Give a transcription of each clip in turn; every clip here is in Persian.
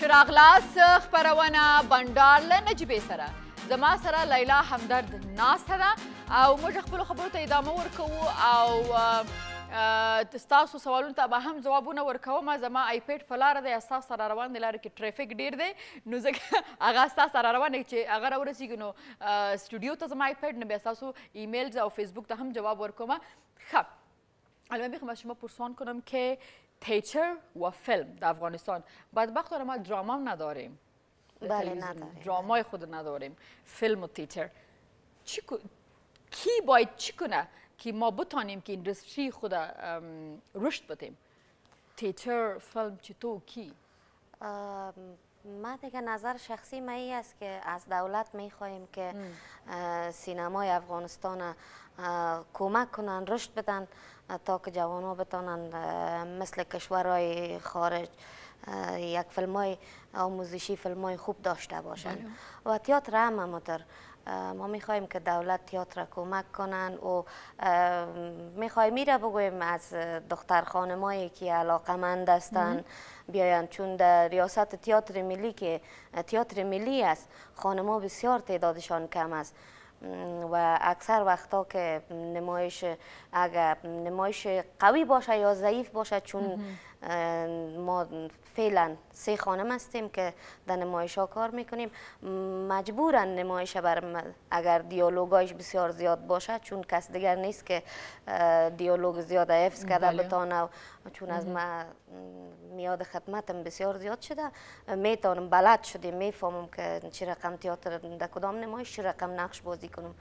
ښه راغلاست خپرونه بنډار له نجیبې سره زما سره لیلا همدرد ناسته ده او موږ خپلو خبرو ته ادامه ورکوو او ستاسو سوالونو ته به هم ځوابونه ورکوم زما آیپیډ په لاره دی ستاسو سره روان دی لاره کې ټریفیک ډیر دی نو ځکه هغه ستاسو سره روان دی چې هغه راورسېږي نو سټوډیو ته زما آیپیډ نه بیا ستاسو ایمیلز او فیسبوک ته هم جواب ورکوم خب الان میخوام از شما پرسان کنم که تیچر و فلم در افغانستان بدبختانه ما دراما نداریم بله نداریم درامای خود نداریم فلم و تیچر کی باید چی کنه که ما بتانیم که اندستری خود رشد بدیم تیتر فلم چطور کی ما دیگه نظر شخصی ما ای است که از دولت می خواهیم که سینمای افغانستان کمک کنن رشد بدن تا که جوان ها بتانند مثل کشورهای خارج یک فیلم های آموزشی فیلم های خوب داشته باشند و تیاتر هم همتر ما میخواهیم که دولت تیاتر کمک کنن و میخواهیم میره بگویم از دختر خانمایی که علاقه مند هستند بیاین چون در ریاست تیاتر ملی که تیاتر ملی است خانما بسیار تعدادشان کم است و اکثر وقتا که نمایش اگر نمایش قوی باشه یا ضعیف باشه چون ما فعلا سه خانم هستیم که در نمایش ها کار میکنیم مجبورن نمایش بر اگر دیالوگایش بسیار زیاد باشد چون کس دیگر نیست که دیالوگ زیاد حفظ کرده بله. بتانه چون از ما میاد خدمتم بسیار زیاد شده میتونم بلد شدیم میفهمم که چه رقم تیاتر در کدام نمایش چه رقم نقش بازی کنم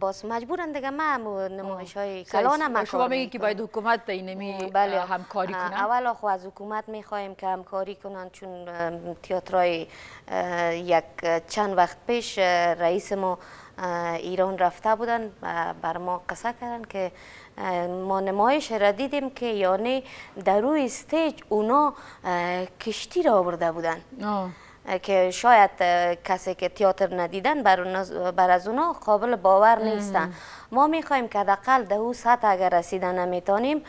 باز مجبورن دیگه ما نمایش های کلان ما شما میگی که باید حکومت اینمی بله. همکاری کنن اولا خو خب از حکومت میخوایم که همکاری کنن چون تئاترای یک چند وقت پیش رئیس ما ایران رفته بودن بر ما قصه کردن که ما نمایش را دیدیم که یعنی در روی استیج اونا کشتی را آورده بودن آه. که شاید کسی که تئاتر ندیدن بر, از اونا قابل باور نیستن ما میخوایم که دقل ده او سطح اگر رسیدن نمیتانیم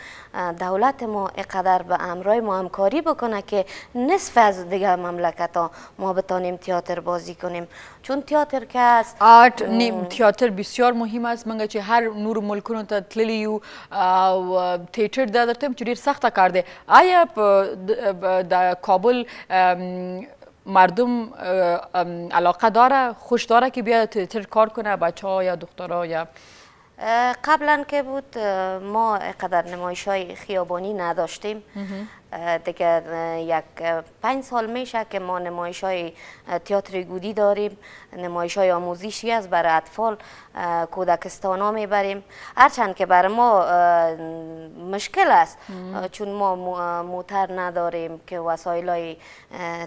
دولت ما اقدر به امرای ما همکاری بکنه که نصف از دیگر مملکت ها ما بتانیم تئاتر بازی کنیم چون تئاتر که است آرت تئاتر بسیار مهم است منگه چه هر نور ملکونو ته تللی و او تئاتر دا درته چې سخته کار آیا د کابل مردم علاقه داره خوش داره که بیاد تیتر کار کنه بچه ها یا دخترها یا قبلا که بود ما قدر نمایش های خیابانی نداشتیم Eh, دیگه eh, یک eh, پنج سال میشه که ما نمایش های تیاتر گودی داریم نمایش های آموزشی است برای اطفال کودکستان ها میبریم هرچند که برای ما مشکل است چون ما موتر نداریم که وسایل های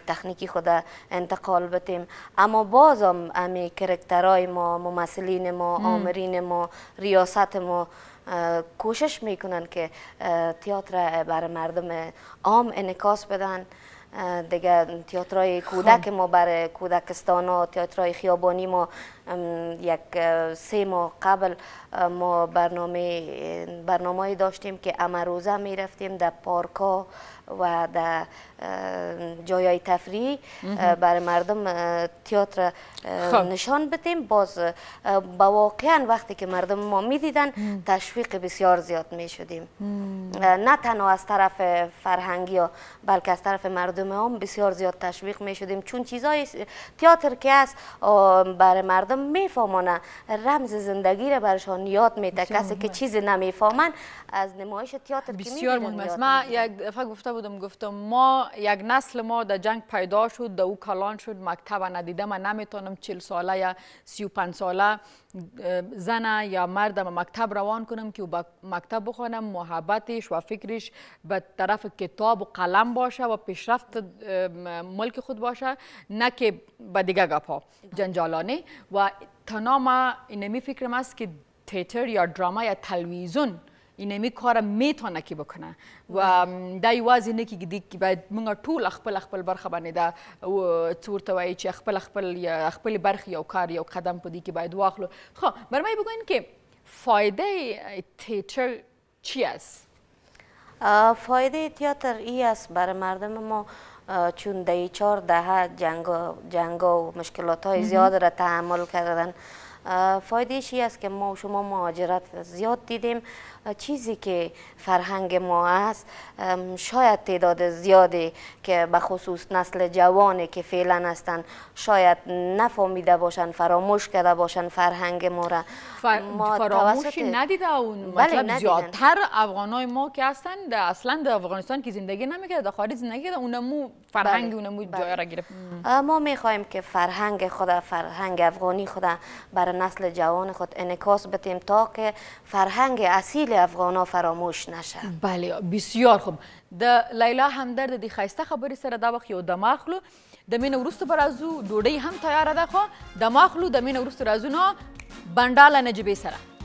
تخنیکی خود انتقال بتیم اما باز هم امی کرکترهای ما ممثلین ما آمرین ما ریاست ما کوشش میکنن که تئاتر بر مردم عام انعکاس بدن دیگه تئاترای خب. کودک ما بر کودکستان ها تئاترای خیابانی ما یک سه ماه قبل ما برنامه داشتیم که امروزه میرفتیم در پارکا و در جایای تفری بر مردم تئاتر خب. نشان بدیم باز با واقعا وقتی که مردم ما میدیدن تشویق بسیار زیاد می شدیم نه تنها از طرف فرهنگی بلکه از طرف مردم هم بسیار زیاد تشویق می شدیم چون چیزای تئاتر که است بر مردم میفهمانه رمز زندگی را برشان یاد میده کسی که چیزی نمیفهمن از نمایش تئاتر بسیار مهم است من یک دفعه گفتم ما یک نسل ما در جنگ پیدا شد او کلان شد مکتب ندیده من نمیتونم چل ساله یا سی و ساله زن یا مردم مکتب روان کنم که به مکتب بخوانم محبتش و فکرش به طرف کتاب و قلم باشه و پیشرفت ملک خود باشه نه که به دیگه گپا جنجالانه و تنها ما اینمی فکرم است که تیتر یا دراما یا تلویزیون اینمی کار میتونه کی بکنه و دا یوازې نه کیږي کی باید موږ ټول خپل خپل برخه باندې دا تور ته چې خپل خپل خپل برخه یو کار یو قدم په کې باید واخلو خب برای بگوین که فایده تیتر چی است فایده تئاتر ای است برای مردم ما چون دهی چار دهه جنگ جنگ و مشکلات های زیاد را تحمل کردن فایده ای است که ما شما مهاجرت زیاد دیدیم چیزی که فرهنگ ما است شاید تعداد زیادی که به خصوص نسل جوانی که فعلا هستند شاید نفهمیده باشند فراموش کرده باشند فرهنگ ما را ما فراموشی ندیده اون بله مطلب زیادتر افغانای ما که هستند اصلا در افغانستان که زندگی نمیکرده در خارج زندگی کرده اونمو فرهنگ بله. اونمو بله. جای را گرفت ما میخواهیم که فرهنگ خود فرهنگ افغانی خود بر نسل جوان خود انعکاس بتیم تا که فرهنگ اصیل افغانا فراموش نشه بله بسیار خوب د لیلا همدرد د خیسته خبرې سره دا وخت یو دمه اخلو د مینه وروسته به راځو ډوډۍ هم تیاره ده خو دمه اخلو د مینه وروسته راځو نو بنډاله نجیبې سره